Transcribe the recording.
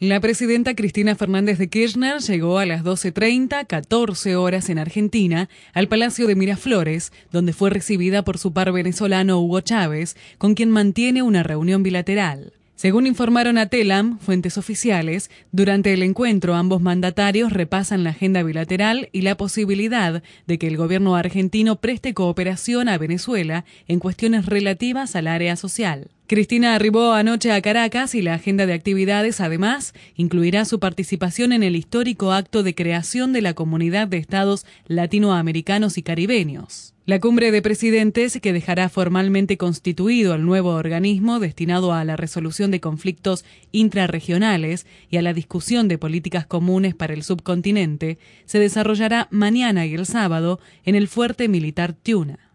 La presidenta Cristina Fernández de Kirchner llegó a las 12.30, 14 horas en Argentina, al Palacio de Miraflores, donde fue recibida por su par venezolano Hugo Chávez, con quien mantiene una reunión bilateral. Según informaron a TELAM, fuentes oficiales, durante el encuentro ambos mandatarios repasan la agenda bilateral y la posibilidad de que el gobierno argentino preste cooperación a Venezuela en cuestiones relativas al área social. Cristina arribó anoche a Caracas y la agenda de actividades, además, incluirá su participación en el histórico acto de creación de la Comunidad de Estados Latinoamericanos y Caribeños. La cumbre de presidentes, que dejará formalmente constituido el nuevo organismo destinado a la resolución de conflictos intrarregionales y a la discusión de políticas comunes para el subcontinente, se desarrollará mañana y el sábado en el fuerte militar Tiuna.